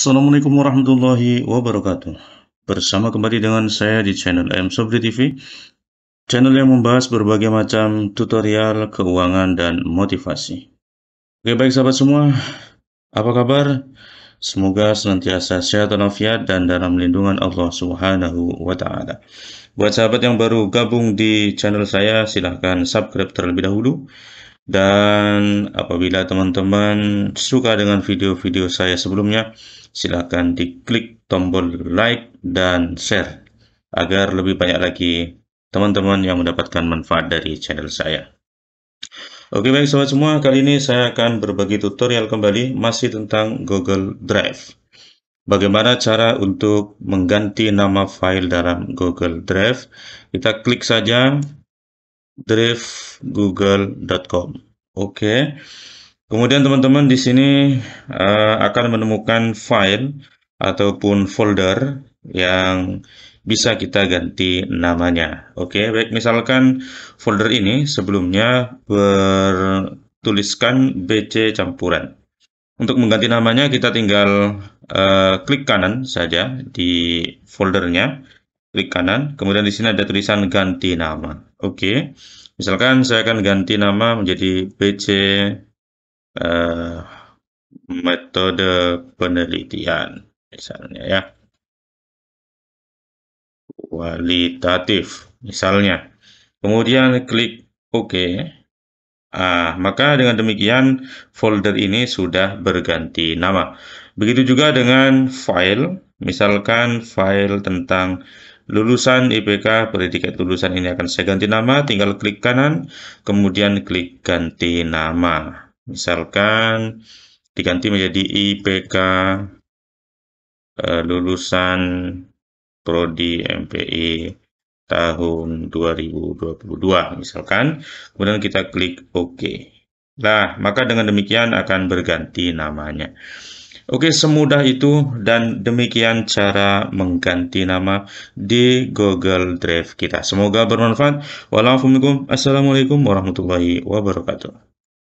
Assalamualaikum warahmatullahi wabarakatuh Bersama kembali dengan saya di channel M Sobri TV Channel yang membahas berbagai macam tutorial, keuangan, dan motivasi Oke baik sahabat semua, apa kabar? Semoga senantiasa sehat dan afiat dan dalam lindungan Allah Subhanahu wa taala. Buat sahabat yang baru gabung di channel saya, silahkan subscribe terlebih dahulu dan apabila teman-teman suka dengan video-video saya sebelumnya, silakan diklik tombol like dan share agar lebih banyak lagi teman-teman yang mendapatkan manfaat dari channel saya. Oke baik sobat semua, kali ini saya akan berbagi tutorial kembali masih tentang Google Drive. Bagaimana cara untuk mengganti nama file dalam Google Drive? Kita klik saja drive Oke. Kemudian teman-teman di sini uh, akan menemukan file ataupun folder yang bisa kita ganti namanya. Oke, baik misalkan folder ini sebelumnya bertuliskan BC campuran. Untuk mengganti namanya kita tinggal uh, klik kanan saja di foldernya klik kanan. Kemudian di sini ada tulisan ganti nama. Oke. Misalkan saya akan ganti nama menjadi BC uh, eh, metode penelitian misalnya ya. Kualitatif misalnya. Kemudian klik OK. Ah, maka dengan demikian folder ini sudah berganti nama. Begitu juga dengan file, misalkan file tentang lulusan IPK predikat lulusan ini akan saya ganti nama tinggal klik kanan kemudian klik ganti nama misalkan diganti menjadi IPK eh, lulusan prodi MPI tahun 2022 misalkan kemudian kita klik OK Nah, maka dengan demikian akan berganti namanya. Oke, semudah itu dan demikian cara mengganti nama di Google Drive kita. Semoga bermanfaat. Wassalamualaikum warahmatullahi wabarakatuh.